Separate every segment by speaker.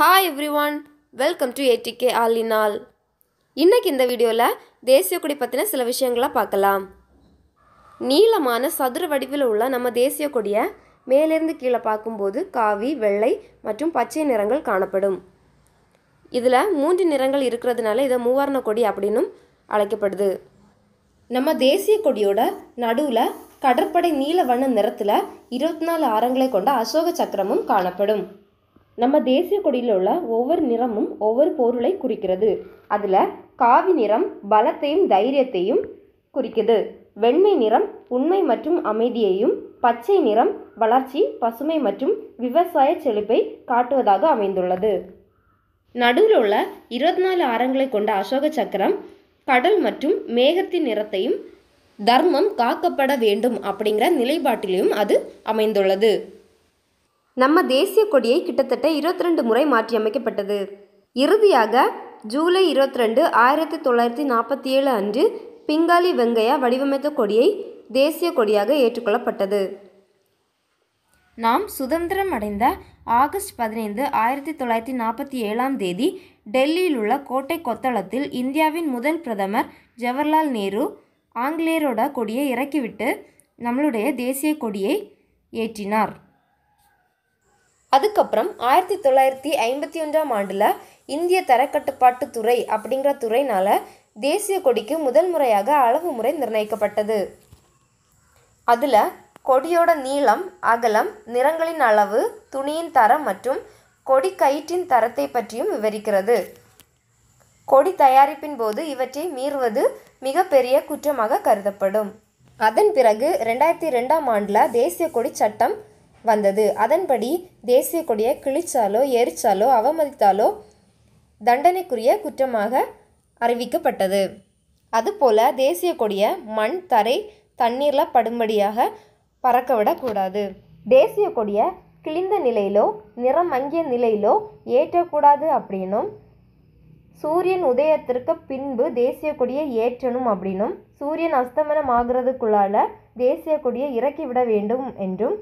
Speaker 1: hi everyone welcome to all in all இன்றைக்கி இந்த வீடியோவில் தேசியக்கொடி பற்றின சில விஷயங்களை பார்க்கலாம் நீளமான சதுர வடிவில் உள்ள நம்ம தேசிய கொடியை மேலிருந்து கீழே பார்க்கும்போது காவி வெள்ளை மற்றும் பச்சை நிறங்கள் காணப்படும் இதில் மூன்று நிறங்கள் இருக்கிறதுனால இதை மூவர்ண கொடி அப்படின்னும் அழைக்கப்படுது நம்ம தேசிய கொடியோட நடுவில் கடற்படை நீல வண்ண நிறத்தில் இருபத்தி நாலு ஆரங்களை கொண்ட அசோக சக்கரமும் காணப்படும் நம்ம தேசிய கொடியில் உள்ள ஒவ்வொரு நிறமும் ஒவ்வொரு பொருளை குறிக்கிறது அதில் காவி நிறம் பலத்தையும் தைரியத்தையும் குறிக்குது வெண்மை நிறம் உண்மை மற்றும் அமைதியையும் பச்சை நிறம் வளர்ச்சி பசுமை மற்றும் விவசாய செழிப்பை காட்டுவதாக அமைந்துள்ளது நடுவில் உள்ள இருபத்தி நாலு ஆரங்களை கொண்ட அசோக சக்கரம் கடல் மற்றும் மேகத்தின் நிறத்தையும் தர்மம் காக்கப்பட வேண்டும் அப்படிங்கிற நிலைப்பாட்டிலையும் அது அமைந்துள்ளது நம்ம தேசிய கொடியை கிட்டத்தட்ட இருபத்தி ரெண்டு முறை மாற்றியமைக்கப்பட்டது இறுதியாக ஜூலை இருபத்தி ரெண்டு ஆயிரத்தி தொள்ளாயிரத்தி நாற்பத்தி ஏழு அன்று பிங்காலி வெங்கையா வடிவமைத்த கொடியை தேசிய கொடியாக ஏற்றுக்கொள்ளப்பட்டது நாம் சுதந்திரம் அடைந்த ஆகஸ்ட் பதினைந்து ஆயிரத்தி தொள்ளாயிரத்தி நாற்பத்தி ஏழாம் தேதி டெல்லியில் உள்ள கோட்டை கொத்தளத்தில் இந்தியாவின் முதல் பிரதமர் ஜவஹர்லால் நேரு ஆங்கிலேயரோட கொடியை இறக்கிவிட்டு நம்மளுடைய தேசிய கொடியை ஏற்றினார் அதுக்கப்புறம் ஆயிரத்தி தொள்ளாயிரத்தி ஐம்பத்தி ஒன்றாம் ஆண்டில் இந்திய தரக்கட்டுப்பாட்டு துறை அப்படிங்கிற துறையினால் தேசிய கொடிக்கு முதல் முறையாக அளவு முறை நிர்ணயிக்கப்பட்டது அதில் கொடியோட நீளம் அகலம் நிறங்களின் அளவு துணியின் தரம் மற்றும் கொடி கயிற்றின் தரத்தை பற்றியும் விவரிக்கிறது கொடி தயாரிப்பின் போது இவற்றை மீறுவது மிகப்பெரிய குற்றமாக கருதப்படும் அதன் பிறகு ரெண்டாயிரத்தி ரெண்டாம் ஆண்டில் தேசிய கொடி சட்டம் வந்தது அதன்படி தேசிய கொடியை கிழிச்சாலோ எரிச்சாலோ அவமதித்தாலோ தண்டனைக்குரிய குற்றமாக அறிவிக்கப்பட்டது அதுபோல தேசிய கொடியை மண் தரை தண்ணீரில் படும்படியாக பறக்க விடக்கூடாது தேசிய கொடியை கிழிந்த நிலையிலோ நிறம் அங்கிய நிலையிலோ ஏற்றக்கூடாது அப்படின்னும் சூரியன் உதயத்திற்கு பின்பு தேசிய கொடியை ஏற்றணும் அப்படின்னும் சூரியன் அஸ்தமனம் ஆகிறதுக்குள்ளால தேசிய கொடியை இறக்கிவிட வேண்டும் என்றும்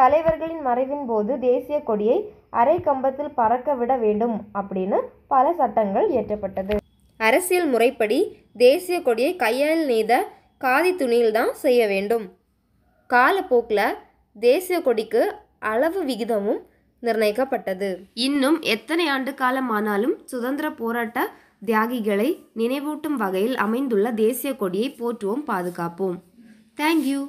Speaker 1: தலைவர்களின் மறைவின் போது தேசிய கொடியை அரை கம்பத்தில் பறக்க விட வேண்டும் அப்படின்னு பல சட்டங்கள் இயற்றப்பட்டது அரசியல் முறைப்படி தேசிய கொடியை கையால் நெய்த காதி துணியில்தான் செய்ய வேண்டும் காலப்போக்கில் தேசிய கொடிக்கு அளவு விகிதமும் நிர்ணயிக்கப்பட்டது இன்னும் எத்தனை ஆண்டு காலமானாலும் சுதந்திர போராட்ட தியாகிகளை நினைவூட்டும் வகையில் அமைந்துள்ள தேசிய கொடியை போற்றுவோம் பாதுகாப்போம் தேங்க்யூ